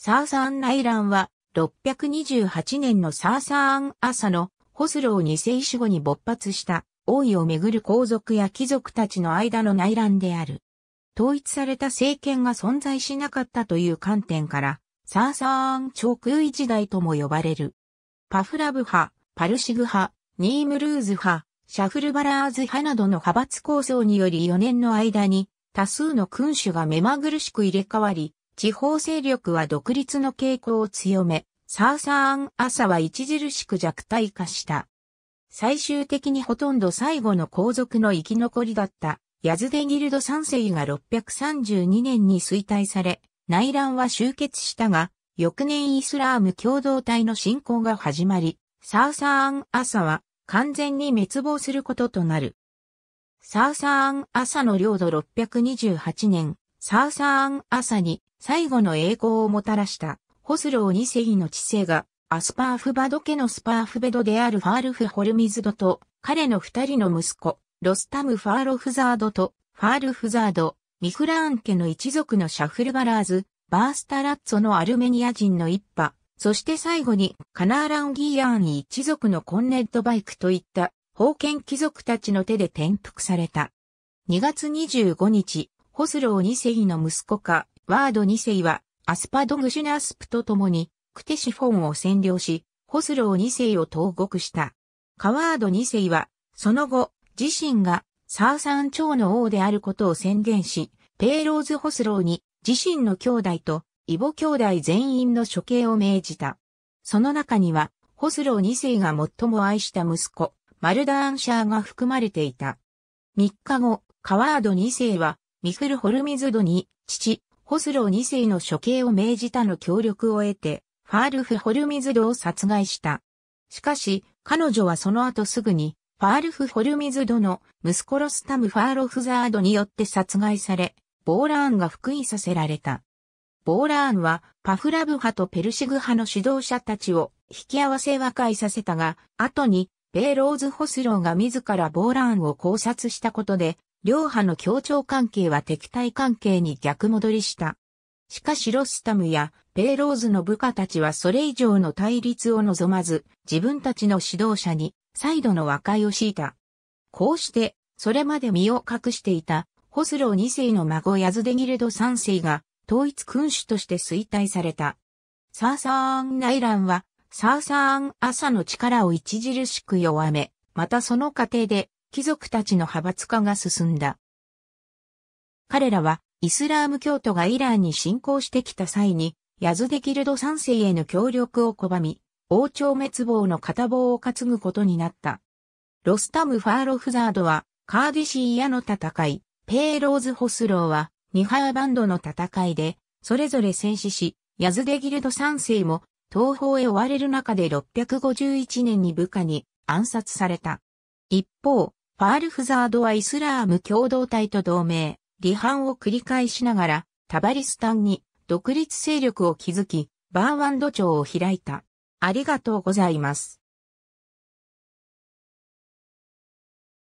サーサーン内乱は、628年のサーサーン朝のホスロー2世死後に勃発した王位をめぐる皇族や貴族たちの間の内乱である。統一された政権が存在しなかったという観点から、サーサーン長空位時代とも呼ばれる。パフラブ派、パルシグ派、ニームルーズ派、シャフルバラーズ派などの派閥構想により4年の間に多数の君主が目まぐるしく入れ替わり、地方勢力は独立の傾向を強め、サーサーン朝は著しく弱体化した。最終的にほとんど最後の皇族の生き残りだった、ヤズデギルド3世が632年に衰退され、内乱は終結したが、翌年イスラーム共同体の侵攻が始まり、サーサーン朝は完全に滅亡することとなる。サーサーン朝の領土628年、サーサーン朝に最後の栄光をもたらしたホスロー2世の知性がアスパーフバド家のスパーフベドであるファールフ・ホルミズドと彼の二人の息子ロスタム・ファーロフザードとファールフザード、ミフラーン家の一族のシャフルバラーズ、バースタラッツォのアルメニア人の一派、そして最後にカナーランギーアーに一族のコンネッドバイクといった封建貴族たちの手で転覆された。2月25日、ホスロー2世の息子かワード2世は、アスパドグシュナスプと共に、クテシフォンを占領し、ホスロー2世を投獄した。カワード2世は、その後、自身がサーサン朝の王であることを宣言し、ペーローズ・ホスローに自身の兄弟とイボ兄弟全員の処刑を命じた。その中には、ホスロー2世が最も愛した息子、マルダーンシャーが含まれていた。3日後、カワード2世は、ミフル・ホルミズドに、父、ホスロー2世の処刑を命じたの協力を得て、ファールフ・ホルミズドを殺害した。しかし、彼女はその後すぐに、ファールフ・ホルミズドの息子ロスタム・ファーロフザードによって殺害され、ボーラーンが復位させられた。ボーラーンはパフラブ派とペルシグ派の指導者たちを引き合わせ和解させたが、後にベイローズ・ホスローが自らボーラーンを考察したことで、両派の協調関係は敵対関係に逆戻りした。しかしロスタムやペーローズの部下たちはそれ以上の対立を望まず、自分たちの指導者に再度の和解を敷いた。こうして、それまで身を隠していたホスロー2世の孫ヤズデギルド3世が統一君主として衰退された。サーサーン内乱はサーサーン朝の力を著しく弱め、またその過程で貴族たちの派閥化が進んだ。彼らは、イスラーム教徒がイランに侵攻してきた際に、ヤズデギルド三世への協力を拒み、王朝滅亡の片棒を担ぐことになった。ロスタム・ファーロフザードは、カーディシーヤの戦い、ペーローズ・ホスローは、ニハーバンドの戦いで、それぞれ戦死し、ヤズデギルド三世も、東方へ追われる中で651年に部下に暗殺された。一方、ファールフザードはイスラーム共同体と同盟、離反を繰り返しながら、タバリスタンに独立勢力を築き、バーワンド庁を開いた。ありがとうございます。